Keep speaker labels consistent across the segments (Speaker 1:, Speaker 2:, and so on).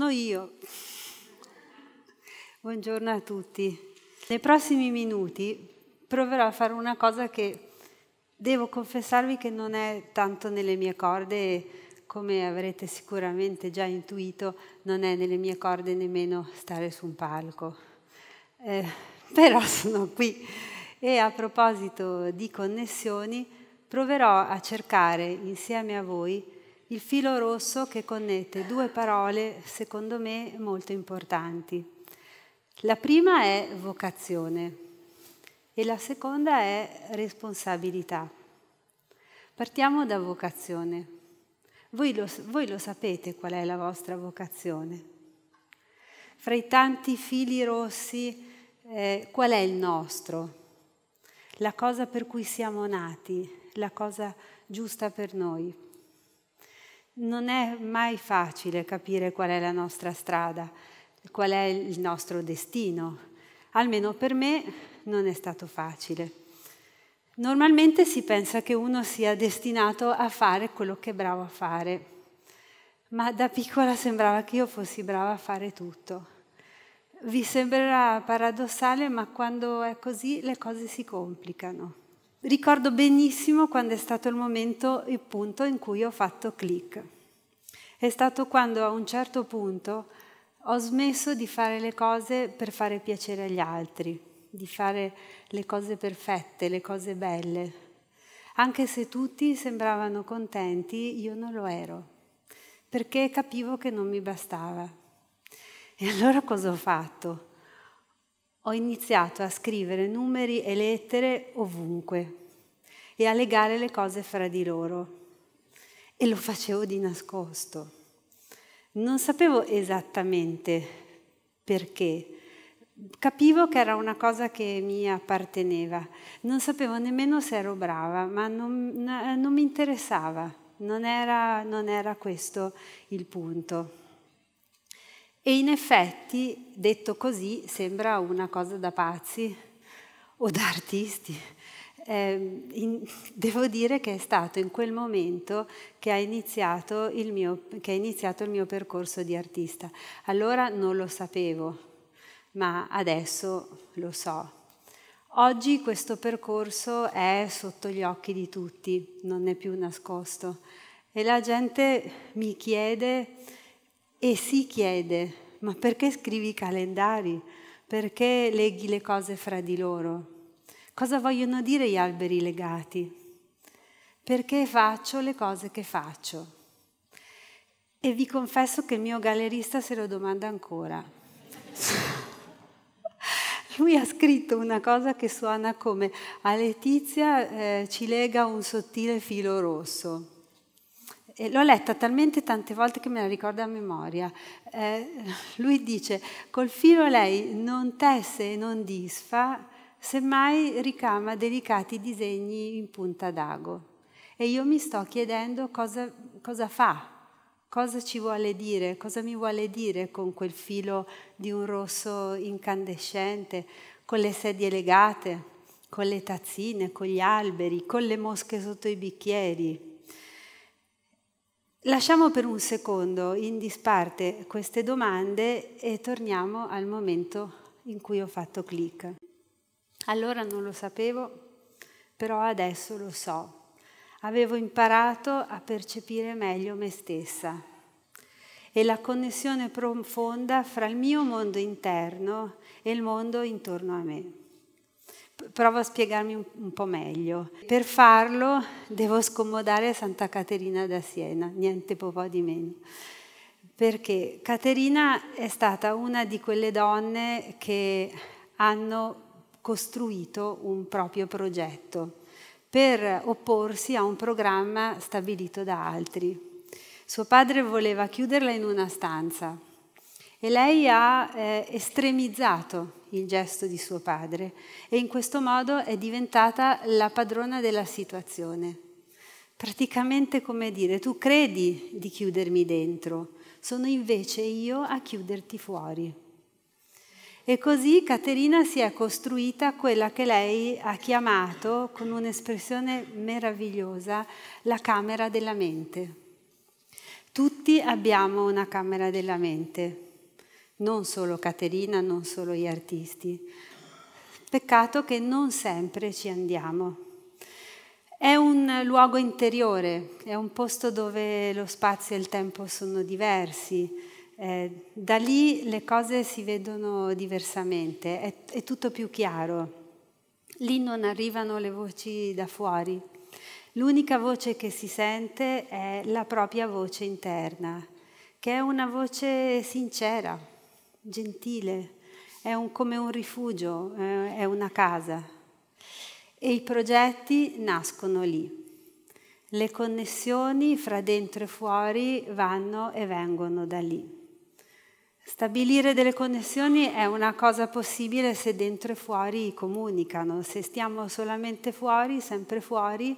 Speaker 1: sono io. Buongiorno a tutti. Nei prossimi minuti proverò a fare una cosa che devo confessarvi che non è tanto nelle mie corde e come avrete sicuramente già intuito non è nelle mie corde nemmeno stare su un palco. Eh, però sono qui e a proposito di connessioni proverò a cercare insieme a voi il filo rosso che connette due parole, secondo me, molto importanti. La prima è vocazione e la seconda è responsabilità. Partiamo da vocazione. Voi lo, voi lo sapete qual è la vostra vocazione. Fra i tanti fili rossi, eh, qual è il nostro? La cosa per cui siamo nati, la cosa giusta per noi non è mai facile capire qual è la nostra strada, qual è il nostro destino. Almeno per me non è stato facile. Normalmente si pensa che uno sia destinato a fare quello che è bravo a fare, ma da piccola sembrava che io fossi brava a fare tutto. Vi sembrerà paradossale, ma quando è così le cose si complicano ricordo benissimo quando è stato il momento, e punto in cui ho fatto click. È stato quando a un certo punto ho smesso di fare le cose per fare piacere agli altri, di fare le cose perfette, le cose belle. Anche se tutti sembravano contenti, io non lo ero, perché capivo che non mi bastava. E allora cosa ho fatto? ho iniziato a scrivere numeri e lettere ovunque e a legare le cose fra di loro. E lo facevo di nascosto. Non sapevo esattamente perché. Capivo che era una cosa che mi apparteneva. Non sapevo nemmeno se ero brava, ma non, non mi interessava. Non era, non era questo il punto. E in effetti, detto così, sembra una cosa da pazzi o da artisti. Eh, in, devo dire che è stato in quel momento che, ha iniziato il mio, che è iniziato il mio percorso di artista. Allora non lo sapevo, ma adesso lo so. Oggi questo percorso è sotto gli occhi di tutti, non è più nascosto e la gente mi chiede e si chiede, ma perché scrivi i calendari? Perché leghi le cose fra di loro? Cosa vogliono dire gli alberi legati? Perché faccio le cose che faccio? E vi confesso che il mio gallerista se lo domanda ancora. Lui ha scritto una cosa che suona come a Letizia eh, ci lega un sottile filo rosso l'ho letta talmente tante volte che me la ricordo a memoria. Eh, lui dice, col filo lei non tesse e non disfa, semmai ricama delicati disegni in punta d'ago. E io mi sto chiedendo cosa, cosa fa cosa ci vuole dire, cosa mi vuole dire con quel filo di un rosso incandescente, con le sedie legate, con le tazzine, con gli alberi, con le mosche sotto i bicchieri. Lasciamo per un secondo in disparte queste domande e torniamo al momento in cui ho fatto click. Allora non lo sapevo, però adesso lo so. Avevo imparato a percepire meglio me stessa e la connessione profonda fra il mio mondo interno e il mondo intorno a me. Provo a spiegarmi un, un, po' meglio. Per farlo devo scomodare Santa Caterina da Siena, niente po' di meno. Perché Caterina è stata una di quelle donne che hanno costruito un proprio progetto per opporsi a un programma stabilito da altri. Suo padre voleva chiuderla in una stanza e lei ha eh, estremizzato il gesto di suo padre e in questo modo è diventata la padrona della situazione. Praticamente come dire, tu credi di chiudermi dentro, sono invece io a chiuderti fuori. E così Caterina si è costruita quella che lei ha chiamato, con un'espressione meravigliosa, la camera della mente. Tutti abbiamo una camera della mente non solo Caterina, non solo gli artisti. Peccato che non sempre ci andiamo. È un luogo interiore, è un posto dove lo spazio e il tempo sono diversi. Eh, da lì le cose si vedono diversamente, è, è tutto più chiaro. Lì non arrivano le voci da fuori. L'unica voce che si sente è la propria voce interna, che è una voce sincera, gentile, è un, come un rifugio, eh, è una casa. E i progetti nascono lì. Le connessioni fra dentro e fuori vanno e vengono da lì. Stabilire delle connessioni è una cosa possibile se dentro e fuori comunicano, se stiamo solamente fuori, sempre fuori,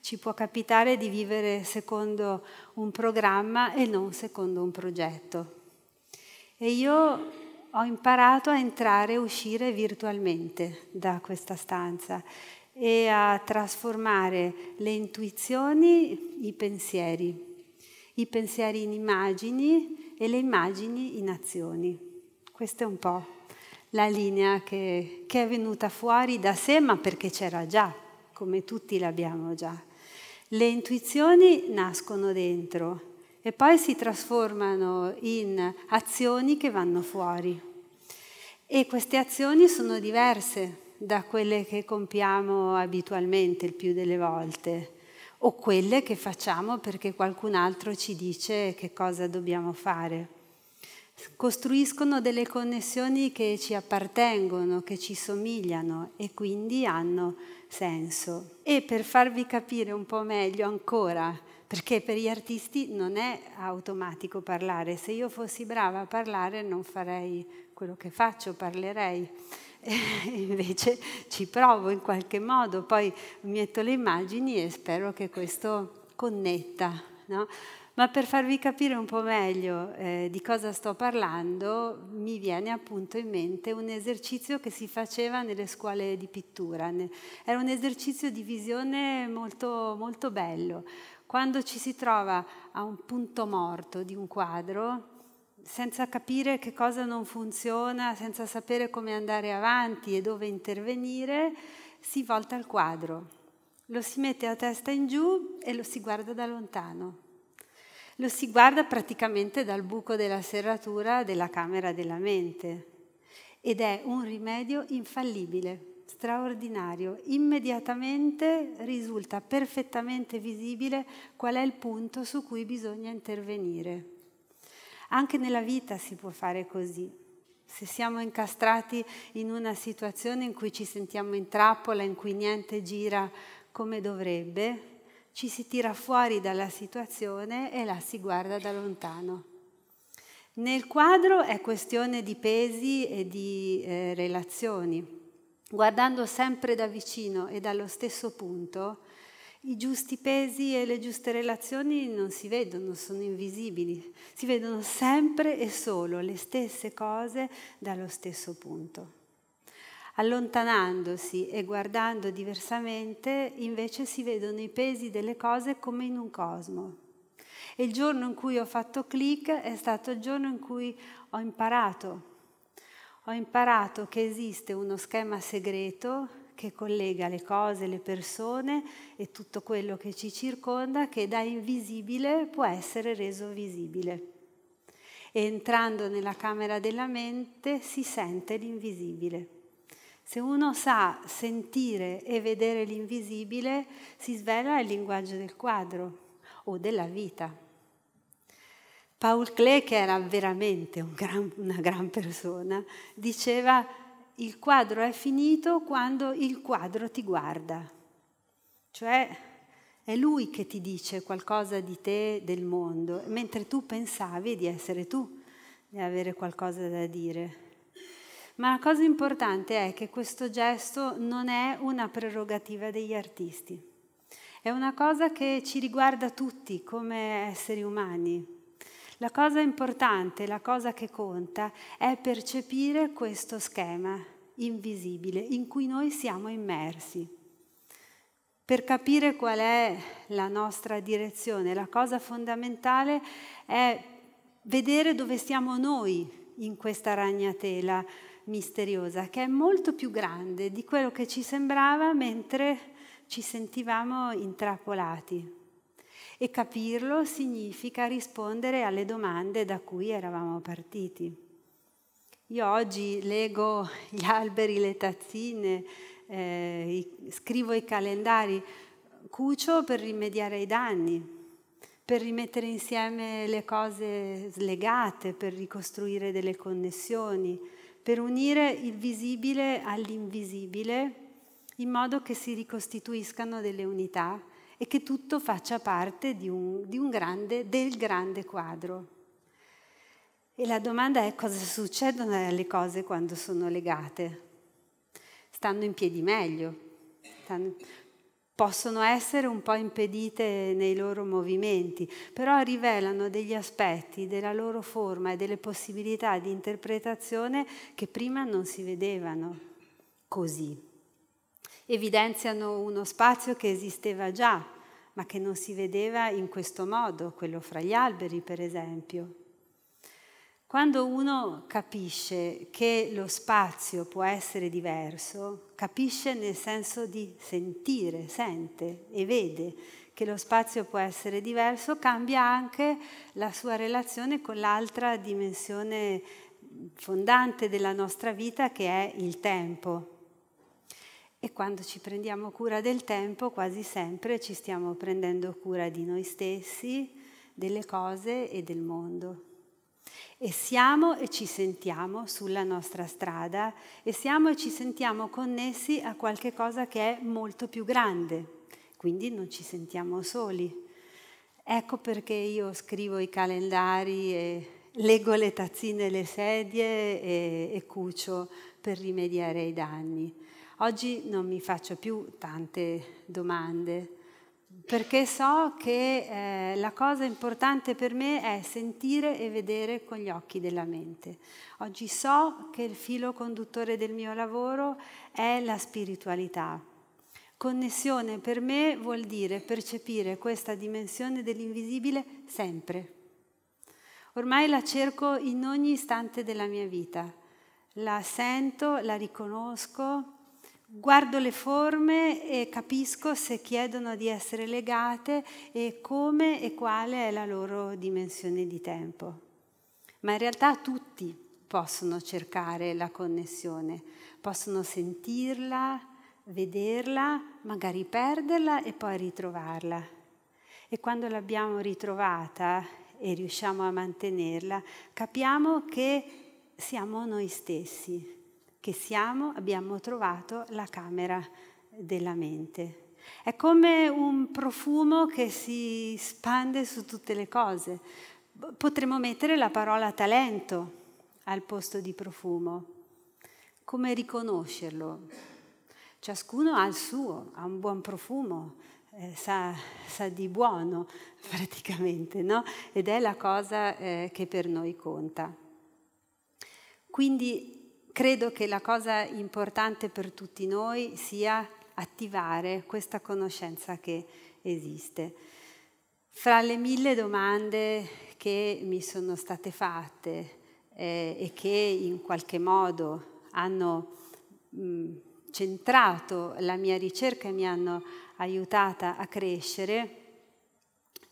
Speaker 1: ci può capitare di vivere secondo un programma e non secondo un progetto. E io ho imparato a entrare e uscire virtualmente da questa stanza e a trasformare le intuizioni, in pensieri, i pensieri in immagini e le immagini in azioni. Questa è un po' la linea che, che è venuta fuori da sé, ma perché c'era già, come tutti l'abbiamo già. Le intuizioni nascono dentro, e poi si trasformano in azioni che vanno fuori. E queste azioni sono diverse da quelle che compiamo abitualmente il più delle volte o quelle che facciamo perché qualcun altro ci dice che cosa dobbiamo fare. Costruiscono delle connessioni che ci appartengono, che ci somigliano e quindi hanno senso. E per farvi capire un po' meglio ancora perché per gli artisti non è automatico parlare. Se io fossi brava a parlare non farei quello che faccio, parlerei. invece ci provo in qualche modo, poi metto le immagini e spero che questo connetta. No? Ma per farvi capire un po' meglio eh, di cosa sto parlando, mi viene appunto in mente un esercizio che si faceva nelle scuole di pittura. Era un esercizio di visione molto, molto bello. Quando ci si trova a un punto morto di un quadro, senza capire che cosa non funziona, senza sapere come andare avanti e dove intervenire, si volta il quadro, lo si mette a testa in giù e lo si guarda da lontano. Lo si guarda praticamente dal buco della serratura della camera della mente ed è un rimedio infallibile straordinario, immediatamente risulta perfettamente visibile qual è il punto su cui bisogna intervenire. Anche nella vita si può fare così. Se siamo incastrati in una situazione in cui ci sentiamo in trappola, in cui niente gira come dovrebbe, ci si tira fuori dalla situazione e la si guarda da lontano. Nel quadro è questione di pesi e di eh, relazioni guardando sempre da vicino e dallo stesso punto, i giusti pesi e le giuste relazioni non si vedono, sono invisibili, si vedono sempre e solo le stesse cose dallo stesso punto. Allontanandosi e guardando diversamente, invece si vedono i pesi delle cose come in un cosmo. E il giorno in cui ho fatto click è stato il giorno in cui ho imparato ho imparato che esiste uno schema segreto che collega le cose, le persone e tutto quello che ci circonda che da invisibile può essere reso visibile. E entrando nella camera della mente si sente l'invisibile. Se uno sa sentire e vedere l'invisibile, si svela il linguaggio del quadro o della vita. Paul Klee, che era veramente un gran, una gran persona, diceva il quadro è finito quando il quadro ti guarda. Cioè è lui che ti dice qualcosa di te, del mondo, mentre tu pensavi di essere tu, di avere qualcosa da dire. Ma la cosa importante è che questo gesto non è una prerogativa degli artisti. È una cosa che ci riguarda tutti come esseri umani, la cosa importante, la cosa che conta è percepire questo schema invisibile in cui noi siamo immersi. Per capire qual è la nostra direzione, la cosa fondamentale è vedere dove siamo noi in questa ragnatela misteriosa, che è molto più grande di quello che ci sembrava mentre ci sentivamo intrappolati e capirlo significa rispondere alle domande da cui eravamo partiti. Io oggi leggo gli alberi, le tazzine, eh, scrivo i calendari, cucio per rimediare ai danni, per rimettere insieme le cose slegate, per ricostruire delle connessioni, per unire il visibile all'invisibile in modo che si ricostituiscano delle unità e che tutto faccia parte di un, di un grande, del grande quadro. E la domanda è cosa succedono alle cose quando sono legate. Stanno in piedi meglio, stanno, possono essere un po' impedite nei loro movimenti, però rivelano degli aspetti della loro forma e delle possibilità di interpretazione che prima non si vedevano così evidenziano uno spazio che esisteva già, ma che non si vedeva in questo modo, quello fra gli alberi per esempio. Quando uno capisce che lo spazio può essere diverso, capisce nel senso di sentire, sente e vede che lo spazio può essere diverso, cambia anche la sua relazione con l'altra dimensione fondante della nostra vita che è il tempo. E quando ci prendiamo cura del tempo, quasi sempre ci stiamo prendendo cura di noi stessi, delle cose e del mondo. E siamo e ci sentiamo sulla nostra strada e siamo e ci sentiamo connessi a qualche cosa che è molto più grande, quindi non ci sentiamo soli. Ecco perché io scrivo i calendari e leggo le tazzine e le sedie e, e cucio per rimediare ai danni. Oggi non mi faccio più tante domande, perché so che eh, la cosa importante per me è sentire e vedere con gli occhi della mente. Oggi so che il filo conduttore del mio lavoro è la spiritualità. Connessione per me vuol dire percepire questa dimensione dell'invisibile sempre. Ormai la cerco in ogni istante della mia vita, la sento, la riconosco, Guardo le forme e capisco se chiedono di essere legate e come e quale è la loro dimensione di tempo. Ma in realtà tutti possono cercare la connessione, possono sentirla, vederla, magari perderla e poi ritrovarla. E quando l'abbiamo ritrovata e riusciamo a mantenerla, capiamo che siamo noi stessi, che siamo abbiamo trovato la camera della mente. È come un profumo che si spande su tutte le cose. Potremmo mettere la parola talento al posto di profumo. Come riconoscerlo? Ciascuno ha il suo, ha un buon profumo, eh, sa, sa, di buono praticamente, no? Ed è la cosa eh, che per noi conta. Quindi credo che la cosa importante per tutti noi sia attivare questa conoscenza che esiste. Fra le mille domande che mi sono state fatte eh, e che in qualche modo hanno mh, mm, centrato la mia ricerca e mi hanno aiutata a crescere,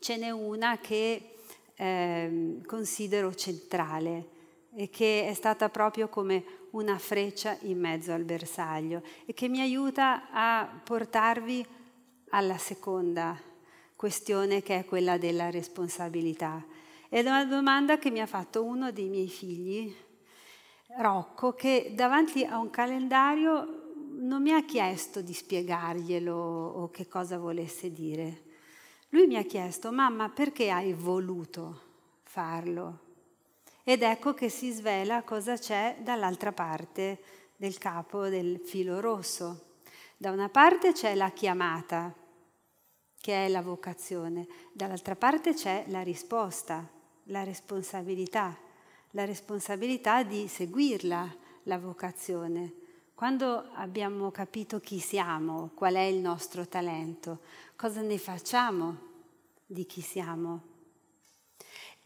Speaker 1: ce n'è una che eh, considero centrale e che è stata proprio come una freccia in mezzo al bersaglio e che mi aiuta a portarvi alla seconda questione che è quella della responsabilità. Ed è una domanda che mi ha fatto uno dei miei figli, Rocco, che davanti a un calendario non mi ha chiesto di spiegarglielo o che cosa volesse dire. Lui mi ha chiesto, mamma, perché hai voluto farlo? ed ecco che si svela cosa c'è dall'altra parte del capo del filo rosso. Da una parte c'è la chiamata, che è la vocazione, dall'altra parte c'è la risposta, la responsabilità, la responsabilità di seguirla, la vocazione. Quando abbiamo capito chi siamo, qual è il nostro talento, cosa ne facciamo di chi siamo?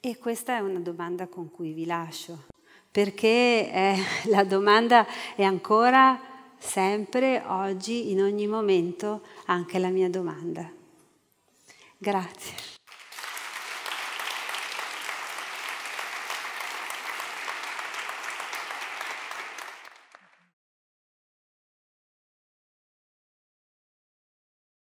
Speaker 1: E questa è una domanda con cui vi lascio, perché eh, la domanda è ancora sempre, oggi, in ogni momento, anche la mia domanda. Grazie.